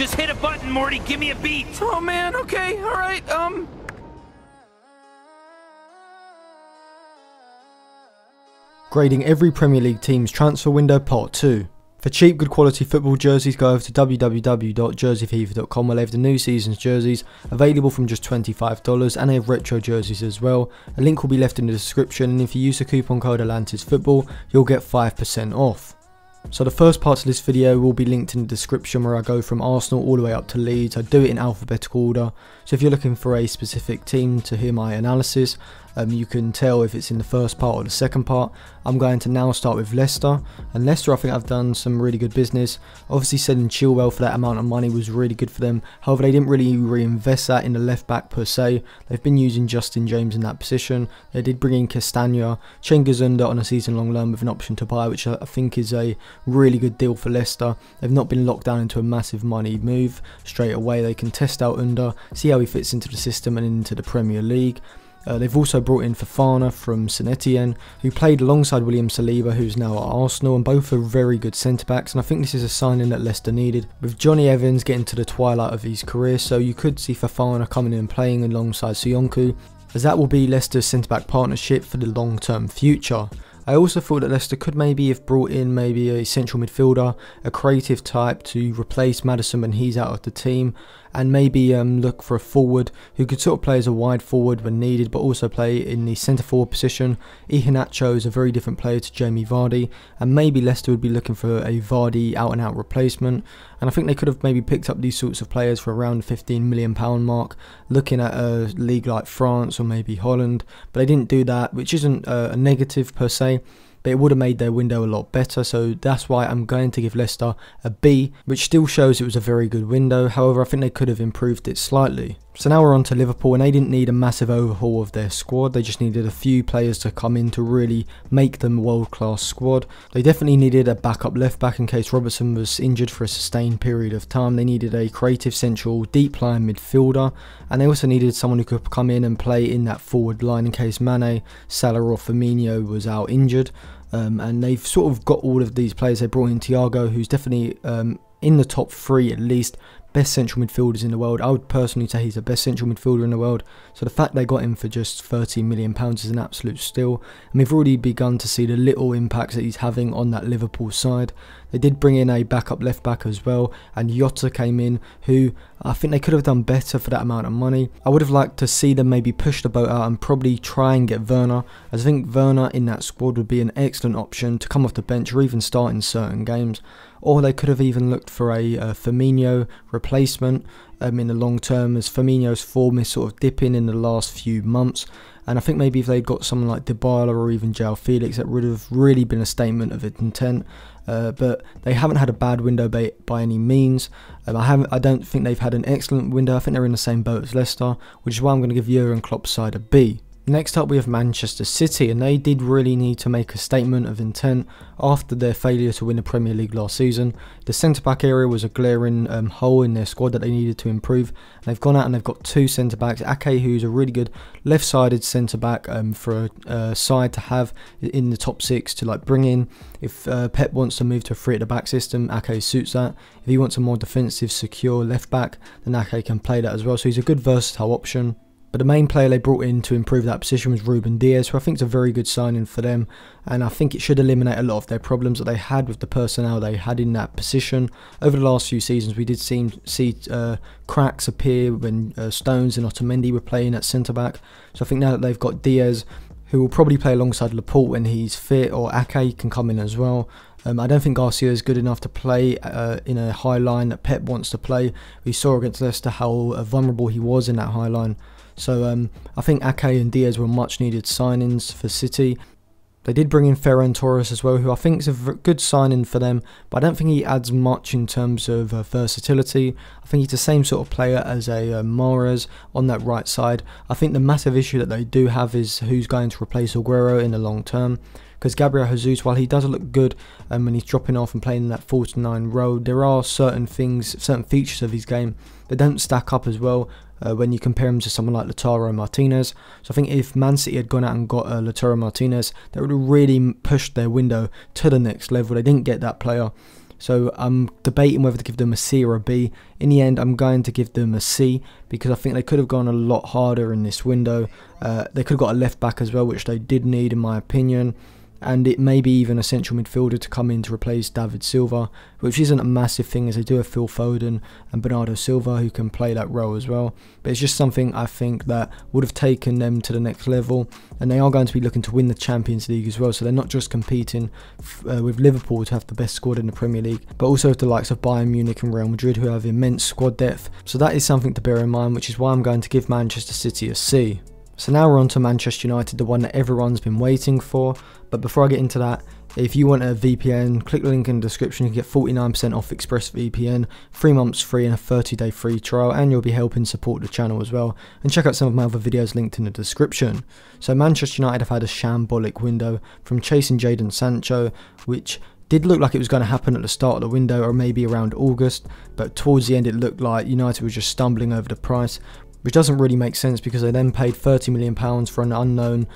Just hit a button, Morty. Give me a beat. Oh, man. Okay. All right. Um... Grading every Premier League team's transfer window part 2. For cheap, good quality football jerseys, go over to www.jerseyfever.com where they have the new season's jerseys available from just $25 and they have retro jerseys as well. A link will be left in the description and if you use the coupon code Atlantis Football, you'll get 5% off. So the first part of this video will be linked in the description where I go from Arsenal all the way up to Leeds. I do it in alphabetical order. So if you're looking for a specific team to hear my analysis, um, you can tell if it's in the first part or the second part. I'm going to now start with Leicester, and Leicester I think I've done some really good business. Obviously selling Chilwell for that amount of money was really good for them, however they didn't really reinvest that in the left back per se. They've been using Justin James in that position. They did bring in Castagna, Chengizunda on a season long loan with an option to buy which I think is a really good deal for Leicester. They've not been locked down into a massive money move straight away. They can test out Under, see how he fits into the system and into the Premier League. Uh, they've also brought in Fafana from St Etienne, who played alongside William Saliba, who's now at Arsenal, and both are very good centre backs. And I think this is a signing that Leicester needed, with Johnny Evans getting to the twilight of his career, so you could see Fafana coming in and playing alongside Sionku, as that will be Leicester's centre back partnership for the long term future. I also thought that Leicester could maybe have brought in maybe a central midfielder, a creative type to replace Madison when he's out of the team, and maybe um, look for a forward who could sort of play as a wide forward when needed, but also play in the centre forward position. Ihanacho is a very different player to Jamie Vardy, and maybe Leicester would be looking for a Vardy out and out replacement. And I think they could have maybe picked up these sorts of players for around £15 million mark, looking at a league like France or maybe Holland, but they didn't do that, which isn't a negative per se but it would have made their window a lot better. So that's why I'm going to give Leicester a B, which still shows it was a very good window. However, I think they could have improved it slightly. So now we're on to Liverpool, and they didn't need a massive overhaul of their squad. They just needed a few players to come in to really make them world class squad. They definitely needed a backup left back in case Robertson was injured for a sustained period of time. They needed a creative central deep line midfielder, and they also needed someone who could come in and play in that forward line in case Mane, Salah, or Firmino was out injured. Um, and they've sort of got all of these players. They brought in Thiago, who's definitely um, in the top three at least, best central midfielders in the world. I would personally say he's the best central midfielder in the world. So the fact they got him for just 13 million pounds is an absolute steal. And we've already begun to see the little impacts that he's having on that Liverpool side. They did bring in a backup left back as well, and Yotta came in, who I think they could have done better for that amount of money. I would have liked to see them maybe push the boat out and probably try and get Werner, as I think Werner in that squad would be an excellent option to come off the bench or even start in certain games. Or they could have even looked for a uh, Firmino replacement um, in the long term, as Firmino's form is sort of dipping in the last few months. And I think maybe if they'd got someone like Dybala or even Jao Felix, that would have really been a statement of intent uh, but they haven't had a bad window by, by any means. Um, I haven't. I don't think they've had an excellent window. I think they're in the same boat as Leicester, which is why I'm going to give Jurgen Klopp's side a B. Next up we have Manchester City and they did really need to make a statement of intent after their failure to win the Premier League last season. The centre-back area was a glaring um, hole in their squad that they needed to improve. They've gone out and they've got two centre-backs, Ake who's a really good left-sided centre-back um, for a uh, side to have in the top six to like bring in. If uh, Pep wants to move to a three-at-the-back system, Ake suits that. If he wants a more defensive, secure left-back, then Ake can play that as well. So he's a good versatile option. But the main player they brought in to improve that position was Ruben Diaz, who I think is a very good signing for them. And I think it should eliminate a lot of their problems that they had with the personnel they had in that position. Over the last few seasons, we did seem, see uh, cracks appear when uh, Stones and Otamendi were playing at centre back. So I think now that they've got Diaz, who will probably play alongside Laporte when he's fit, or Ake can come in as well. Um, I don't think Garcia is good enough to play uh, in a high line that Pep wants to play. We saw against Leicester how vulnerable he was in that high line. So um, I think Ake and Diaz were much needed signings for City. They did bring in Ferran Torres as well, who I think is a good signing for them, but I don't think he adds much in terms of uh, versatility. I think he's the same sort of player as a uh, Mares on that right side. I think the massive issue that they do have is who's going to replace Aguero in the long term, because Gabriel Jesus, while he does look good um, when he's dropping off and playing in that 49 role, there are certain things, certain features of his game that don't stack up as well uh, when you compare him to someone like Lautaro Martinez. So I think if Man City had gone out and got uh, Lautaro Martinez, they would have really pushed their window to the next level. They didn't get that player. So I'm debating whether to give them a C or a B. In the end, I'm going to give them a C because I think they could have gone a lot harder in this window. Uh, they could have got a left back as well, which they did need, in my opinion and it may be even a central midfielder to come in to replace David Silva, which isn't a massive thing as they do have Phil Foden and Bernardo Silva who can play that role as well. But it's just something I think that would have taken them to the next level, and they are going to be looking to win the Champions League as well. So they're not just competing uh, with Liverpool to have the best squad in the Premier League, but also with the likes of Bayern Munich and Real Madrid who have immense squad depth. So that is something to bear in mind, which is why I'm going to give Manchester City a C. So now we're on to Manchester United, the one that everyone's been waiting for. But before I get into that, if you want a VPN, click the link in the description. You can get 49% off ExpressVPN, three months free, and a 30 day free trial. And you'll be helping support the channel as well. And check out some of my other videos linked in the description. So, Manchester United have had a shambolic window from chasing Jadon Sancho, which did look like it was going to happen at the start of the window or maybe around August, but towards the end it looked like United was just stumbling over the price, which doesn't really make sense because they then paid £30 million for an unknown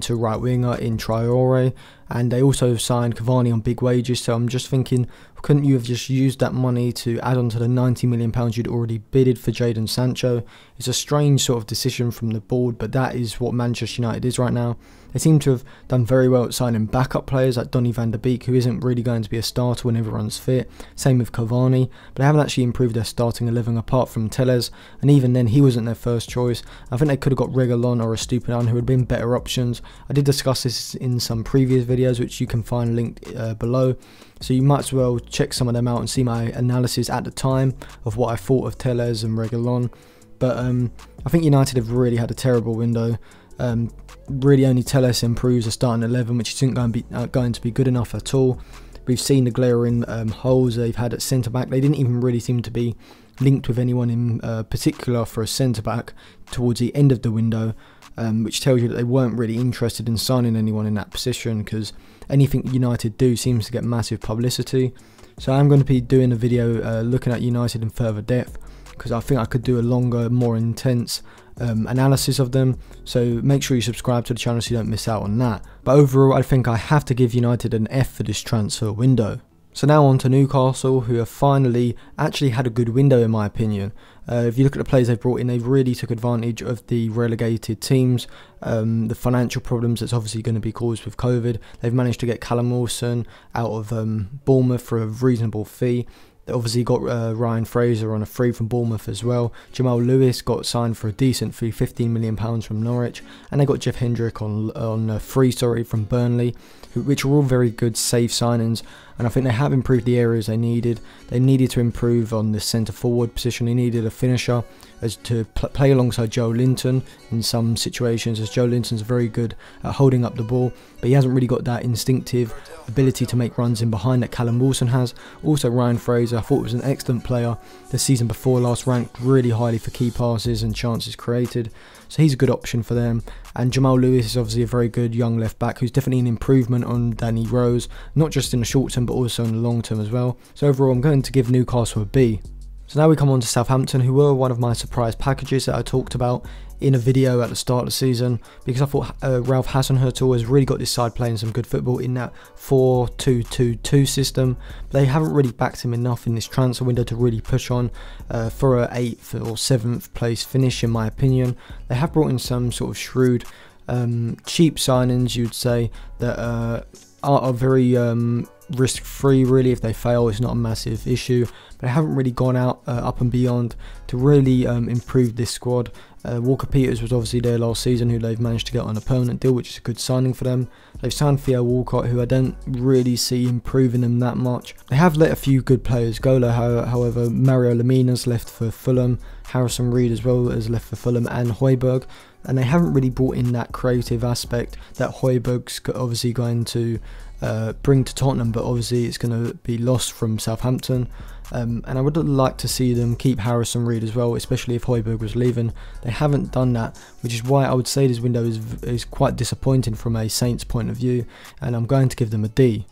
to right winger in Triore and they also signed Cavani on big wages. So I'm just thinking, couldn't you have just used that money to add on to the 90 million pounds you'd already bidded for Jadon Sancho? It's a strange sort of decision from the board, but that is what Manchester United is right now. They seem to have done very well at signing backup players like Donny van der Beek, who isn't really going to be a starter when everyone's fit. Same with Cavani, but they haven't actually improved their starting 11 apart from Tellez, and even then he wasn't their first choice. I think they could have got Regalon or a Stupidan, who had been better options. I did discuss this in some previous videos videos, which you can find linked uh, below. So you might as well check some of them out and see my analysis at the time of what I thought of Teles and Regalon. But um, I think United have really had a terrible window. Um, really only Teles improves a starting 11, which isn't going to be, uh, going to be good enough at all. We've seen the glaring um, holes they've had at centre back. They didn't even really seem to be linked with anyone in uh, particular for a centre back towards the end of the window um, which tells you that they weren't really interested in signing anyone in that position because anything United do seems to get massive publicity. So I'm going to be doing a video uh, looking at United in further depth because I think I could do a longer, more intense um, analysis of them. So make sure you subscribe to the channel so you don't miss out on that. But overall, I think I have to give United an F for this transfer window. So now on to Newcastle, who have finally actually had a good window, in my opinion. Uh, if you look at the players they've brought in, they've really took advantage of the relegated teams, um, the financial problems that's obviously going to be caused with COVID. They've managed to get Callum Wilson out of um, Bournemouth for a reasonable fee. They obviously got uh, Ryan Fraser on a free from Bournemouth as well. Jamal Lewis got signed for a decent fee, 15 million pounds from Norwich, and they got Jeff Hendrick on on a free, sorry, from Burnley, which were all very good safe signings and I think they have improved the areas they needed. They needed to improve on the centre forward position. They needed a finisher as to pl play alongside Joe Linton in some situations, as Joe Linton's very good at holding up the ball, but he hasn't really got that instinctive ability to make runs in behind that Callum Wilson has. Also, Ryan Fraser, I thought was an excellent player the season before last, ranked really highly for key passes and chances created, so he's a good option for them. And Jamal Lewis is obviously a very good young left back who's definitely an improvement on Danny Rose, not just in the short term but also in the long term as well. So overall, I'm going to give Newcastle a B. So now we come on to Southampton, who were one of my surprise packages that I talked about in a video at the start of the season because I thought uh, Ralph Hasenhüttl has really got this side playing some good football in that 4-2-2-2 system. But they haven't really backed him enough in this transfer window to really push on uh, for a 8th or 7th place finish in my opinion. They have brought in some sort of shrewd, um, cheap signings you'd say that uh, are, are, very um, risk free really if they fail it's not a massive issue but they haven't really gone out uh, up and beyond to really um, improve this squad uh, Walker Peters was obviously there last season, who they've managed to get on a permanent deal, which is a good signing for them. They've signed Theo Walcott, who I don't really see improving them that much. They have let a few good players go, however, Mario Lamina's left for Fulham, Harrison Reed as well has left for Fulham, and Hoiberg and they haven't really brought in that creative aspect that Hoiberg's obviously going to uh, bring to Tottenham, but obviously it's going to be lost from Southampton. Um, and I would like to see them keep Harrison Reed as well, especially if Hoiberg was leaving. They haven't done that, which is why I would say this window is, is quite disappointing from a Saints point of view, and I'm going to give them a D.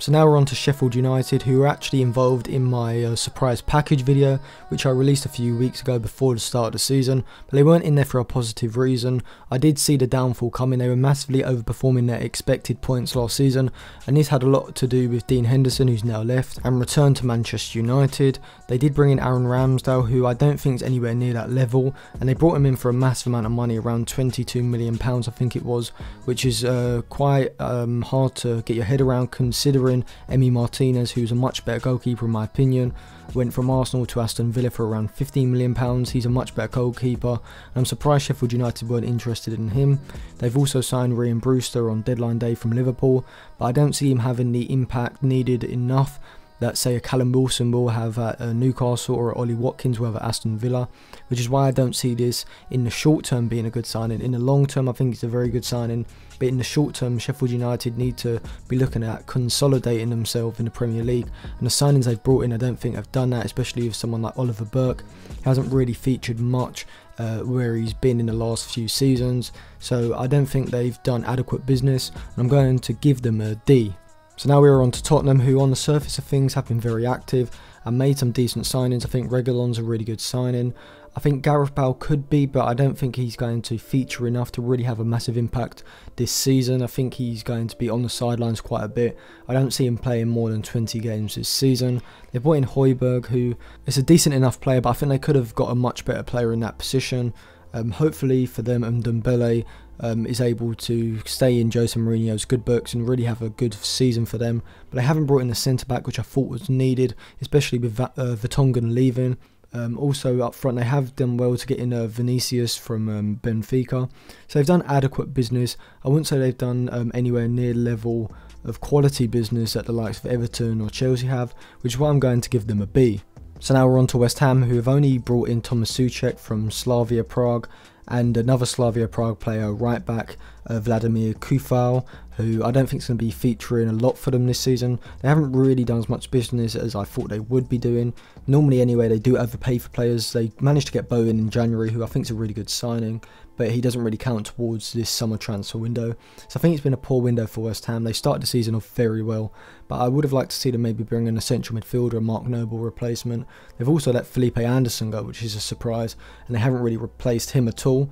So now we're on to Sheffield United, who were actually involved in my uh, surprise package video, which I released a few weeks ago before the start of the season, but they weren't in there for a positive reason. I did see the downfall coming, they were massively overperforming their expected points last season, and this had a lot to do with Dean Henderson, who's now left, and returned to Manchester United. They did bring in Aaron Ramsdale, who I don't think is anywhere near that level, and they brought him in for a massive amount of money, around £22 million, I think it was, which is uh, quite um, hard to get your head around considering Bellerin, Emi Martinez, who's a much better goalkeeper in my opinion, went from Arsenal to Aston Villa for around £15 million. He's a much better goalkeeper, and I'm surprised Sheffield United weren't interested in him. They've also signed Ryan Brewster on deadline day from Liverpool, but I don't see him having the impact needed enough that say a Callum Wilson will have at uh, Newcastle or Ollie Watkins will have at Aston Villa, which is why I don't see this in the short term being a good signing. In the long term, I think it's a very good signing, but in the short term, Sheffield United need to be looking at consolidating themselves in the Premier League. And the signings they've brought in, I don't think have done that, especially with someone like Oliver Burke, he hasn't really featured much uh, where he's been in the last few seasons. So I don't think they've done adequate business. And I'm going to give them a D so now we are on to Tottenham, who on the surface of things have been very active and made some decent signings. I think Regalons a really good signing. I think Gareth Bale could be, but I don't think he's going to feature enough to really have a massive impact this season. I think he's going to be on the sidelines quite a bit. I don't see him playing more than 20 games this season. They brought in Hoiberg, who is a decent enough player, but I think they could have got a much better player in that position. Um, hopefully for them and Dembele, um, is able to stay in Jose Mourinho's good books and really have a good season for them. But they haven't brought in the centre back, which I thought was needed, especially with Va- uh, Vertonghen leaving. Um, also up front, they have done well to get in uh, Vinicius from um, Benfica, so they've done adequate business. I wouldn't say they've done um, anywhere near level of quality business that the likes of Everton or Chelsea have, which is why I'm going to give them a B. So now we're on to West Ham, who have only brought in Thomas Suchek from Slavia Prague and another Slavia Prague player, right back uh, Vladimir Kufal, who I don't think is going to be featuring a lot for them this season. They haven't really done as much business as I thought they would be doing. Normally, anyway, they do overpay for players. They managed to get Bowen in January, who I think is a really good signing but he doesn't really count towards this summer transfer window. So I think it's been a poor window for West Ham. They started the season off very well, but I would have liked to see them maybe bring in a central midfielder, a Mark Noble replacement. They've also let Felipe Anderson go, which is a surprise, and they haven't really replaced him at all.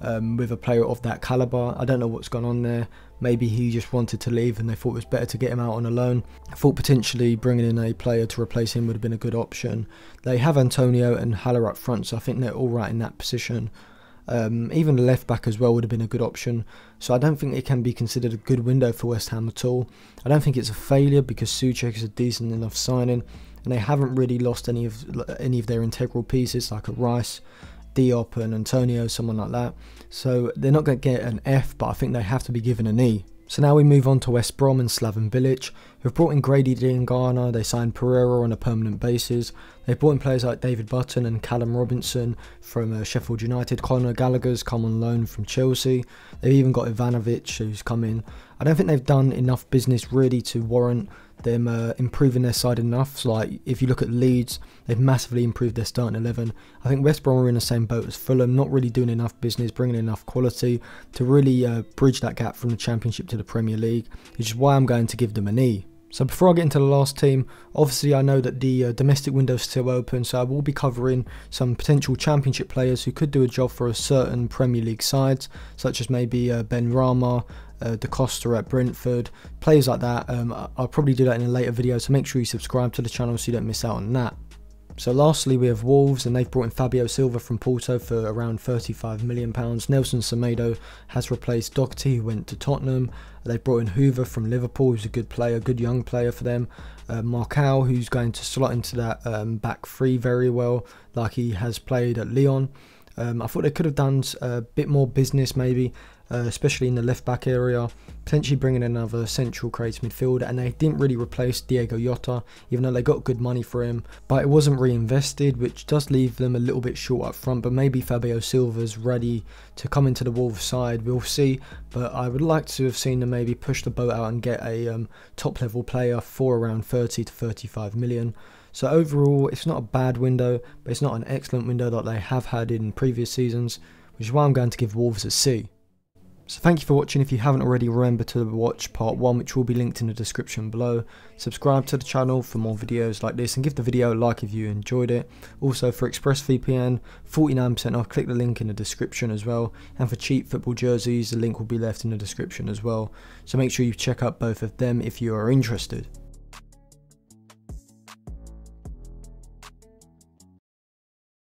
Um, with a player of that caliber. I don't know what's gone on there. Maybe he just wanted to leave and they thought it was better to get him out on a loan. I thought potentially bringing in a player to replace him would have been a good option. They have Antonio and Haller up front, so I think they're all right in that position. Um, even the left back as well would have been a good option. So I don't think it can be considered a good window for West Ham at all. I don't think it's a failure because Suchek is a decent enough signing, and they haven't really lost any of any of their integral pieces like a Rice, Diop, and Antonio, someone like that. So they're not going to get an F, but I think they have to be given an E. So now we move on to West Brom and Slaven Bilic, who've brought in Grady Diangana, they signed Pereira on a permanent basis, they brought in players like David Button and Callum Robinson from uh, Sheffield United. Conor Gallagher's come on loan from Chelsea. They've even got Ivanovic who's come in. I don't think they've done enough business really to warrant them uh, improving their side enough. So, like if you look at Leeds, they've massively improved their starting eleven. I think West Brom are in the same boat as Fulham, not really doing enough business, bringing enough quality to really uh, bridge that gap from the Championship to the Premier League, which is why I'm going to give them an E. So before I get into the last team, obviously I know that the uh, domestic window is still open, so I will be covering some potential championship players who could do a job for a certain Premier League sides, such as maybe uh, Ben Rama, uh, De Costa at Brentford, players like that. Um, I'll probably do that in a later video, so make sure you subscribe to the channel so you don't miss out on that. So lastly, we have Wolves, and they've brought in Fabio Silva from Porto for around £35 million. Nelson Semedo has replaced Doherty, who went to Tottenham. They've brought in Hoover from Liverpool, who's a good player, good young player for them. Uh, Marcao, who's going to slot into that um, back three very well, like he has played at Lyon. Um, I thought they could have done a bit more business maybe, uh, especially in the left back area, potentially bringing another central creative midfielder. And they didn't really replace Diego Yota, even though they got good money for him, but it wasn't reinvested, which does leave them a little bit short up front. But maybe Fabio Silva's ready to come into the Wolves side. We'll see. But I would like to have seen them maybe push the boat out and get a um, top level player for around 30 to 35 million. So overall, it's not a bad window, but it's not an excellent window that they have had in previous seasons, which is why I'm going to give Wolves a C. So thank you for watching. If you haven't already, remember to watch part 1, which will be linked in the description below. Subscribe to the channel for more videos like this, and give the video a like if you enjoyed it. Also, for ExpressVPN, 49% off, click the link in the description as well. And for cheap football jerseys, the link will be left in the description as well. So make sure you check out both of them if you are interested.